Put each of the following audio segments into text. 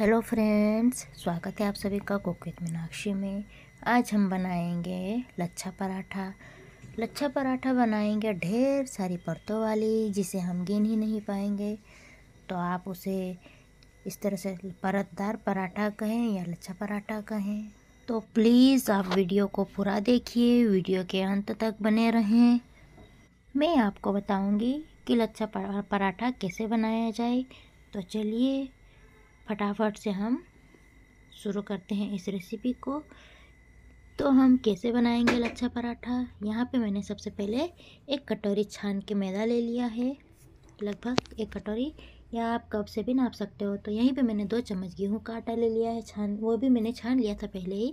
hello friends स्वागत है आप सभी का कोकित मीनाक्षी में आज हम बनाएंगे लच्छा पराठा लच्छा पराठा बनाएंगे ढेर सारी परतों वाली जिसे हम गिन ही नहीं पाएंगे तो आप उसे इस तरह से परतदार पराठा कहें या लच्छा पराठा कहें तो प्लीज़ आप वीडियो को पूरा देखिए वीडियो के अंत तक बने रहें मैं आपको बताऊँगी कि लच्छा पराठा कैसे बनाया जाए तो चलिए फटाफट से हम शुरू करते हैं इस रेसिपी को तो हम कैसे बनाएंगे लच्छा पराठा यहाँ पे मैंने सबसे पहले एक कटोरी छान के मैदा ले लिया है लगभग एक कटोरी या आप कब से भी नाप सकते हो तो यहीं पे मैंने दो चम्मच गेहूँ का आटा ले लिया है छान वो भी मैंने छान लिया था पहले ही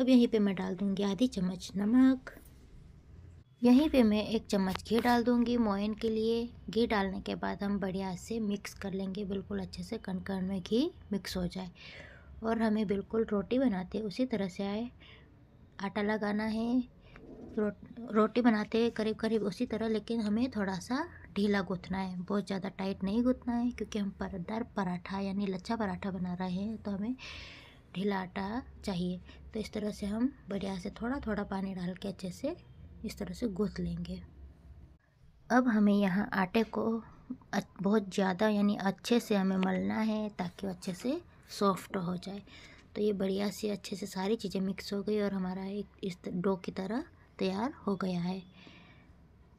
अब यहीं पे मैं डाल दूँगी आधी चम्मच नमक यहीं पे मैं एक चम्मच घी डाल दूंगी मोयन के लिए घी डालने के बाद हम बढ़िया से मिक्स कर लेंगे बिल्कुल अच्छे से कण में घी मिक्स हो जाए और हमें बिल्कुल रोटी बनाते उसी तरह से आए आटा लगाना है रो, रोटी बनाते करीब करीब उसी तरह लेकिन हमें थोड़ा सा ढीला गुथना है बहुत ज़्यादा टाइट नहीं गुथना है क्योंकि हम परदार पराठा यानी लच्छा पराठा बना रहे हैं तो हमें ढीला आटा चाहिए तो इस तरह से हम बढ़िया से थोड़ा थोड़ा पानी डाल के अच्छे से इस तरह से गूँथ लेंगे अब हमें यहाँ आटे को बहुत ज़्यादा यानी अच्छे से हमें मलना है ताकि अच्छे से सॉफ्ट हो जाए तो ये बढ़िया से अच्छे से सारी चीज़ें मिक्स हो गई और हमारा एक इस डो की तरह तैयार हो गया है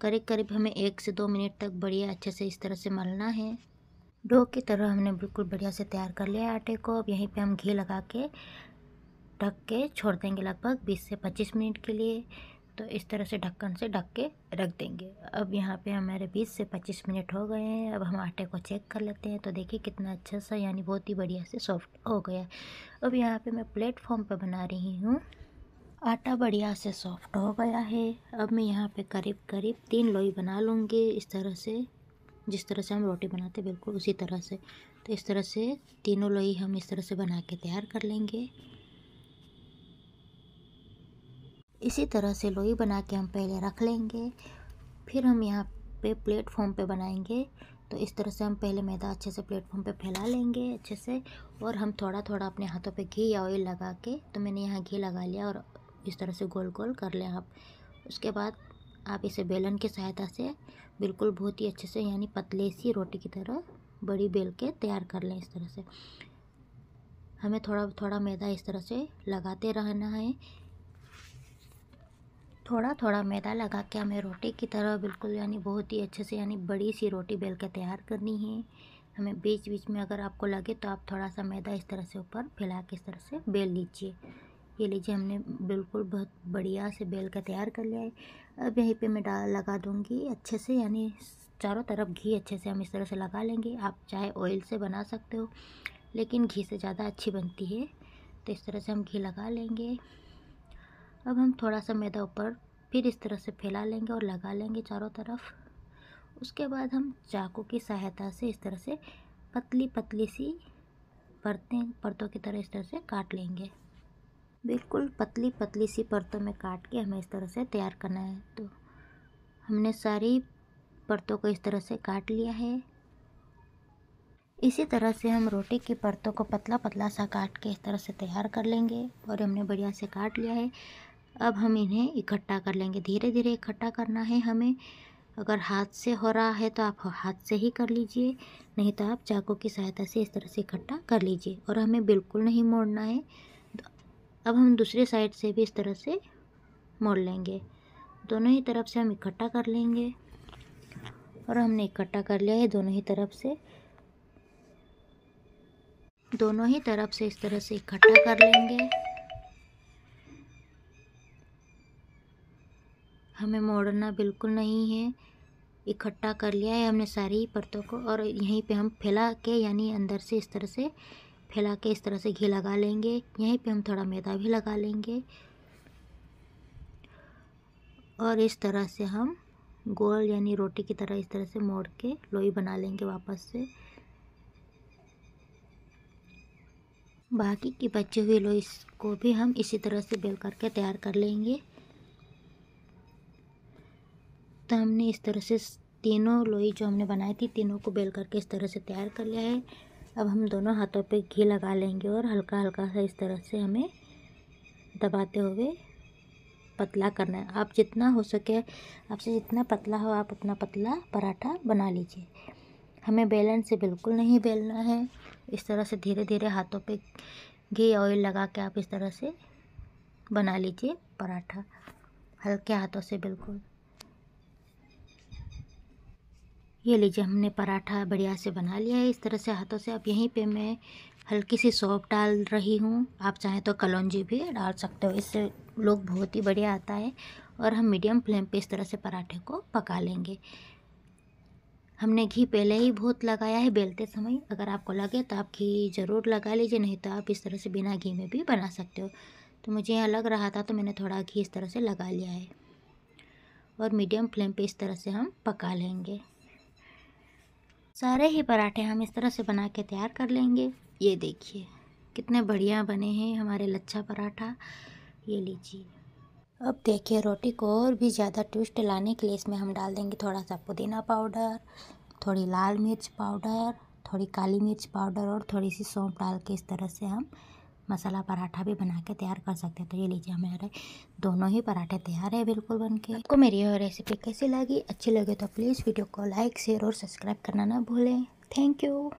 करीब करीब हमें एक से दो मिनट तक बढ़िया अच्छे से इस तरह से मलना है डो की तरह हमने बिल्कुल बढ़िया से तैयार कर लिया आटे को अब यहीं पे हम घी लगा के ढक के छोड़ देंगे लगभग 20 से 25 मिनट के लिए तो इस तरह से ढक्कन से ढक के रख देंगे अब यहाँ पे हमारे 20 से 25 मिनट हो गए हैं अब हम आटे को चेक कर लेते हैं तो देखिए कितना अच्छा सा यानी बहुत ही बढ़िया से सॉफ्ट हो गया अब यहाँ पे मैं प्लेटफॉर्म पर बना रही हूँ आटा बढ़िया से सॉफ्ट हो गया है अब मैं यहाँ पे करीब करीब तीन लोई बना लूँगी इस तरह से जिस तरह से हम रोटी बनाते बिल्कुल उसी तरह से तो इस तरह से तीनों लोई हम इस तरह से बना के तैयार कर लेंगे इसी तरह से लोई बना के हम पहले रख लेंगे फिर हम यहाँ पे प्लेटफॉर्म पे बनाएंगे तो इस तरह से हम पहले मैदा अच्छे से प्लेटफॉर्म पे फैला लेंगे अच्छे से और हम थोड़ा थोड़ा अपने हाथों पे घी या ऑयल लगा के तो मैंने यहाँ घी लगा लिया और इस तरह से गोल गोल कर लें आप उसके बाद आप इसे बेलन की सहायता से बिल्कुल बहुत ही अच्छे से यानी पतले सी रोटी की तरह बड़ी बेल के तैयार कर लें इस तरह से हमें थोड़ा थोड़ा मैदा इस तरह से लगाते रहना है थोड़ा थोड़ा मैदा लगा के हमें रोटी की तरह बिल्कुल यानी बहुत ही अच्छे से यानी बड़ी सी रोटी बेल के तैयार करनी है हमें बीच बीच में अगर आपको लगे तो आप थोड़ा सा मैदा इस तरह से ऊपर फैला के इस तरह से बेल लीजिए ये लीजिए हमने बिल्कुल बहुत बढ़िया से बेल के तैयार कर लिया है अब यहीं पर मैं डाल लगा दूँगी अच्छे से यानी चारों तरफ घी अच्छे से हम इस तरह से लगा लेंगे आप चाहे ऑयल से बना सकते हो लेकिन घी से ज़्यादा अच्छी बनती है तो इस तरह से हम घी लगा लेंगे अब हम थोड़ा सा मैदा ऊपर फिर इस तरह से फैला लेंगे और लगा लेंगे चारों तरफ उसके बाद हम चाकू की सहायता से इस तरह से पतली पतली सी परतें परतों की तरह इस तरह से काट लेंगे बिल्कुल पतली पतली सी परतों में काट के हमें इस तरह से तैयार करना है तो हमने सारी परतों को इस तरह से काट लिया है इसी तरह से हम रोटी की परतों को पतला पतला सा काट के इस तरह से तैयार कर लेंगे और हमने बढ़िया से काट लिया है अब हम इन्हें इकट्ठा कर लेंगे धीरे धीरे इकट्ठा करना है हमें अगर हाथ से हो रहा है तो आप हाथ से ही कर लीजिए नहीं तो आप चाकू की सहायता से इस तरह से इकट्ठा कर लीजिए और हमें बिल्कुल नहीं मोड़ना है अब हम दूसरे साइड से भी इस तरह से मोड़ लेंगे दोनों ही तरफ से हम इकट्ठा कर लेंगे और हमने इकट्ठा कर लिया है दोनों ही तरफ से दोनों ही तरफ से इस तरह से इकट्ठा कर लेंगे हमें मोड़ना बिल्कुल नहीं है इकट्ठा कर लिया है हमने सारी परतों को और यहीं पे हम फैला के यानी अंदर से इस तरह से फैला के इस तरह से घी लगा लेंगे यहीं पे हम थोड़ा मैदा भी लगा लेंगे और इस तरह से हम गोल यानी रोटी की तरह इस तरह से मोड़ के लोई बना लेंगे वापस से बाकी की बची हुई लोई को भी हम इसी तरह से बेल करके तैयार कर लेंगे तो हमने इस तरह से तीनों लोई जो हमने बनाई थी तीनों को बेल करके इस तरह से तैयार कर लिया है अब हम दोनों हाथों पे घी लगा लेंगे और हल्का हल्का सा इस तरह से हमें दबाते हुए पतला करना है आप जितना हो सके आपसे जितना पतला हो आप अपना पतला पराठा बना लीजिए हमें बेलन से बिल्कुल नहीं बेलना है इस तरह से धीरे धीरे हाथों पे घी ऑयल लगा के आप इस तरह से बना लीजिए पराठा हल्के हाथों से बिल्कुल ये लीजिए हमने पराठा बढ़िया से बना लिया है इस तरह से हाथों से अब यहीं पे मैं हल्की सी सौप डाल रही हूँ आप चाहें तो कलौजी भी डाल सकते हो इससे लोग बहुत ही बढ़िया आता है और हम मीडियम फ्लेम पे इस तरह से पराठे को पका लेंगे हमने घी पहले ही बहुत लगाया है बेलते समय अगर आपको लगे तो आप घी ज़रूर लगा लीजिए नहीं तो आप इस तरह से बिना घी में भी बना सकते हो तो मुझे यहाँ लग रहा था तो मैंने थोड़ा घी इस तरह से लगा लिया है और मीडियम फ्लेम पे इस तरह से हम पका लेंगे सारे ही पराठे हम इस तरह से बना के तैयार कर लेंगे ये देखिए कितने बढ़िया बने हैं हमारे लच्छा पराठा ये लीजिए अब देखिए रोटी को और भी ज़्यादा ट्विस्ट लाने के लिए इसमें हम डाल देंगे थोड़ा सा पुदीना पाउडर थोड़ी लाल मिर्च पाउडर थोड़ी काली मिर्च पाउडर और थोड़ी सी सौंप डाल के इस तरह से हम मसाला पराठा भी बना के तैयार कर सकते हैं तो ये लीजिए हमारे दोनों ही पराठे तैयार है बिल्कुल बन के आपको मेरी यह रेसिपी कैसी लगी अच्छी लगे तो प्लीज़ वीडियो को लाइक शेयर और सब्सक्राइब करना ना भूलें थैंक यू